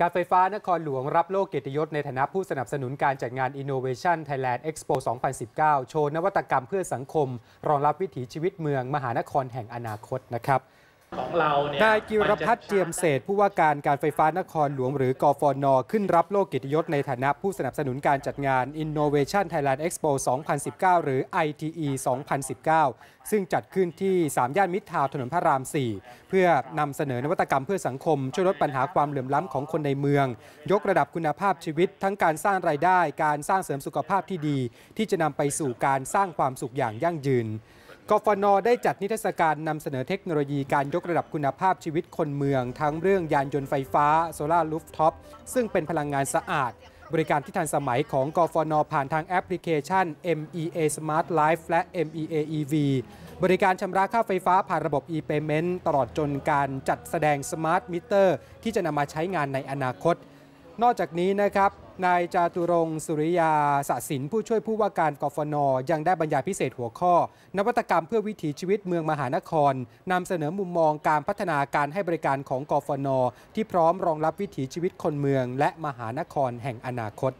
การไฟฟ้านครหลวงรับโลกเกียรติยศในฐานะผู้สนับสนุนการจัดงาน Innovation Thailand Expo 2019 โชว์นวัตกรรมเพื่อสังคมรองรับวิถีชีวิตเมือง มหานครแห่งอนาคตนะครับของเราเนี่ยนายกิรพัฒน์เจียมเศษผู้ว่าการการไฟฟ้านครหลวงหรือกฟน ขึ้นรับโล่เกียรติยศในฐานะผู้สนับสนุนการจัดงาน Innovation Thailand Expo 2019 หรือ ITE 2019 ซึ่งจัดขึ้นที่ 3 ย่านมิตรทาวถนนพระราม 4 เพื่อนำเสนอนวัตกรรมเพื่อสังคม ช่วยลดปัญหาความเหลื่อมล้ำของคนในเมือง ยกระดับคุณภาพชีวิตทั้งการสร้างรายได้การสร้างเสริมสุขภาพที่ดี ที่จะนำไปสู่การสร้างความสุขอย่างยั่งยืนกฟนได้จัดนิทรรศการนำเสนอเทคโนโลยีการยกระดับคุณภาพชีวิตคนเมือง ทั้งเรื่องยานยนต์ไฟฟ้า โซลารูฟท็อป ซึ่งเป็นพลังงานสะอาด บริการที่ทันสมัยของกฟนผ่านทางแอปพลิเคชัน MEA Smart Life และ MEA EV บริการชำระค่าไฟฟ้าผ่านระบบ e-payment ตลอดจนการจัดแสดง Smart Meter ที่จะนำมาใช้งานในอนาคตนอกจากนี้นะครับ นายจาตุรงสุริยาสศินผู้ช่วยผู้ว่าการกฟน ยังได้บรรยายพิเศษหัวข้อ นวัตกรรมเพื่อวิถีชีวิตเมืองมหานครนำเสนอมุมมองการพัฒนาการให้บริการของกฟน ที่พร้อมรองรับวิถีชีวิตคนเมืองและมหานครแห่งอนาคต